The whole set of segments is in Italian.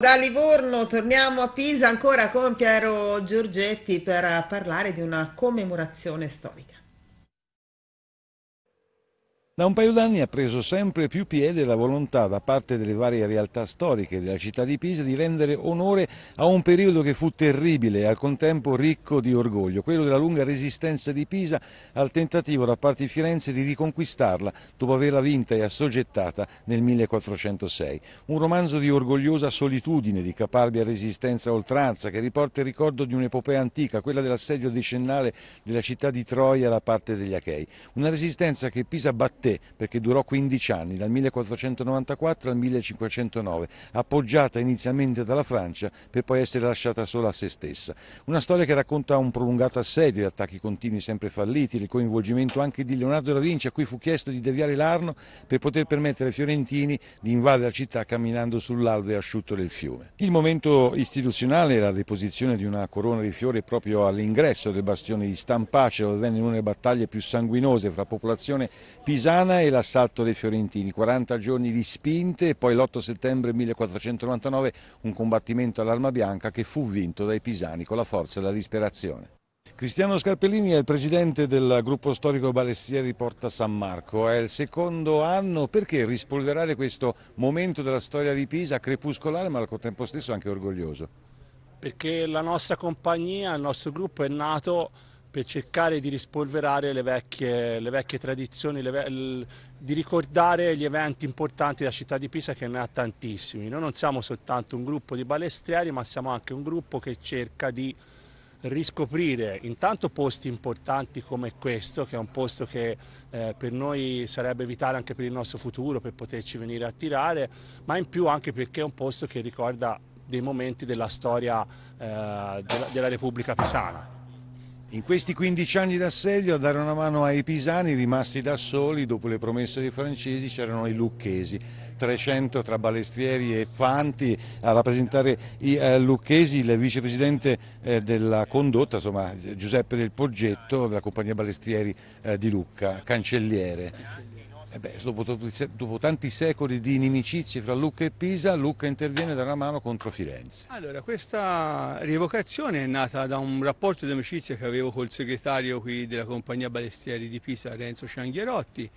Da Livorno torniamo a Pisa ancora con Piero Giorgetti per parlare di una commemorazione storica. Da un paio d'anni ha preso sempre più piede la volontà da parte delle varie realtà storiche della città di Pisa di rendere onore a un periodo che fu terribile e al contempo ricco di orgoglio, quello della lunga resistenza di Pisa al tentativo da parte di Firenze di riconquistarla dopo averla vinta e assoggettata nel 1406. Un romanzo di orgogliosa solitudine, di caparbia resistenza a oltranza, che riporta il ricordo di un'epopea antica, quella dell'assedio decennale della città di Troia da parte degli Achei. Una resistenza che Pisa batté Comité, perché durò 15 anni, dal 1494 al 1509, appoggiata inizialmente dalla Francia per poi essere lasciata sola a se stessa. Una storia che racconta un prolungato assedio, attacchi continui sempre falliti, il coinvolgimento anche di Leonardo da Vinci a cui fu chiesto di deviare l'Arno per poter permettere ai fiorentini di invadere la città camminando sull'alve asciutto del fiume. Il momento istituzionale era la deposizione di una corona di fiori proprio all'ingresso del bastione di Stampace, dove venne una delle battaglie più sanguinose fra popolazione pisana Toscana e l'assalto dei fiorentini, 40 giorni di spinte e poi l'8 settembre 1499 un combattimento all'arma bianca che fu vinto dai pisani con la forza e la disperazione. Cristiano Scarpellini è il presidente del gruppo storico Balestieri Porta San Marco, è il secondo anno perché rispolverare questo momento della storia di Pisa crepuscolare ma al contempo stesso anche orgoglioso? Perché la nostra compagnia, il nostro gruppo è nato per cercare di rispolverare le vecchie, le vecchie tradizioni, le ve- l- di ricordare gli eventi importanti della città di Pisa che ne ha tantissimi. Noi non siamo soltanto un gruppo di balestrieri, ma siamo anche un gruppo che cerca di riscoprire intanto posti importanti come questo, che è un posto che eh, per noi sarebbe vitale anche per il nostro futuro, per poterci venire a tirare, ma in più anche perché è un posto che ricorda dei momenti della storia eh, della, della Repubblica Pisana. In questi 15 anni d'assedio a dare una mano ai pisani rimasti da soli dopo le promesse dei francesi c'erano i lucchesi, 300 tra balestrieri e fanti a rappresentare i eh, lucchesi, il vicepresidente eh, della condotta, insomma, Giuseppe del Poggetto della compagnia balestrieri eh, di Lucca, cancelliere. Eh beh, dopo, dopo, tanti secoli di inimicizie fra Lucca e Pisa, Lucca interviene da una mano contro Firenze. Allora, questa rievocazione è nata da un rapporto di amicizia che avevo col segretario qui della compagnia Balestieri di Pisa, Renzo Cianghierotti,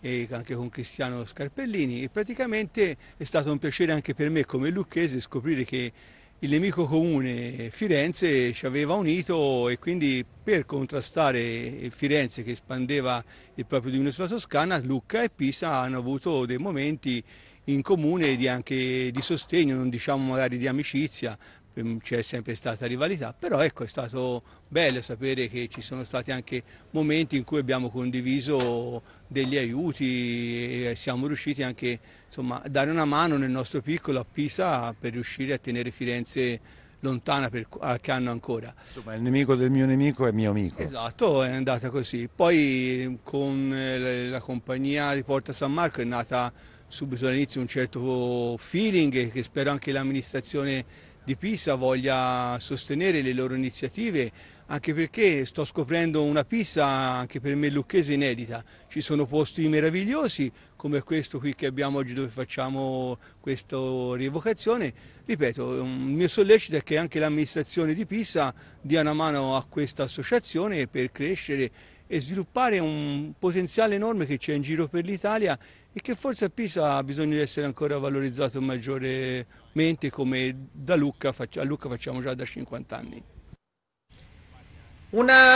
e anche con Cristiano Scarpellini. E praticamente è stato un piacere anche per me come lucchese scoprire che il nemico comune Firenze ci aveva unito e quindi per contrastare Firenze che espandeva il proprio dominio sulla Toscana, Lucca e Pisa hanno avuto dei momenti in comune di, anche, di sostegno, non diciamo magari di amicizia, Mm, c'è sempre stata rivalità, però ecco è stato bello sapere che ci sono stati anche momenti in cui abbiamo condiviso degli aiuti e siamo riusciti anche insomma, a dare una mano nel nostro piccolo a Pisa per riuscire a tenere Firenze lontana per, qualche anno ancora. Insomma, il nemico del mio nemico è mio amico. Esatto, è andata così. Poi mm, con eh, la compagnia di Porta San Marco è nata subito all'inizio un certo feeling che spero anche l'amministrazione di Pisa voglia sostenere le loro iniziative anche perché sto scoprendo una pista anche per me lucchese inedita. Ci sono posti meravigliosi come questo qui che abbiamo oggi dove facciamo questa rievocazione. Ripeto, il mio sollecito è che anche l'amministrazione di Pisa dia una mano a questa associazione per crescere e sviluppare un potenziale enorme che c'è in giro per l'Italia e che forse a Pisa ha bisogno di essere ancora valorizzato maggiormente come da Lucca, a Lucca facciamo già da 50 anni. una